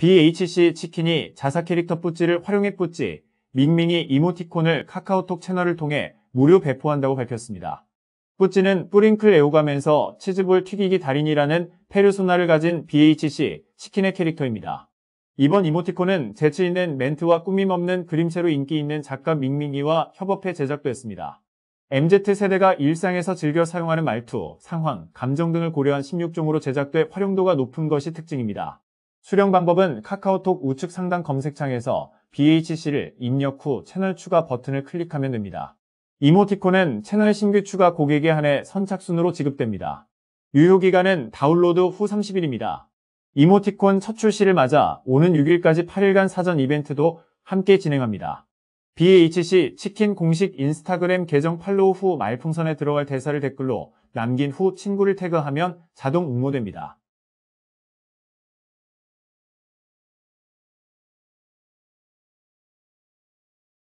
BHC 치킨이 자사 캐릭터 뿌찌를 활용해 뿌찌, 밍밍이 이모티콘을 카카오톡 채널을 통해 무료 배포한다고 밝혔습니다. 뿌찌는 뿌링클 애호가면서 치즈볼 튀기기 달인이라는 페르소나를 가진 BHC 치킨의 캐릭터입니다. 이번 이모티콘은 재치있는 멘트와 꾸밈없는 그림체로 인기있는 작가 밍밍이와 협업해 제작됐습니다. MZ세대가 일상에서 즐겨 사용하는 말투, 상황, 감정 등을 고려한 16종으로 제작돼 활용도가 높은 것이 특징입니다. 수령 방법은 카카오톡 우측 상단 검색창에서 BHC를 입력 후 채널 추가 버튼을 클릭하면 됩니다. 이모티콘은 채널 신규 추가 고객에 한해 선착순으로 지급됩니다. 유효기간은 다운로드 후 30일입니다. 이모티콘 첫 출시를 맞아 오는 6일까지 8일간 사전 이벤트도 함께 진행합니다. BHC 치킨 공식 인스타그램 계정 팔로우 후 말풍선에 들어갈 대사를 댓글로 남긴 후 친구를 태그하면 자동 응모됩니다.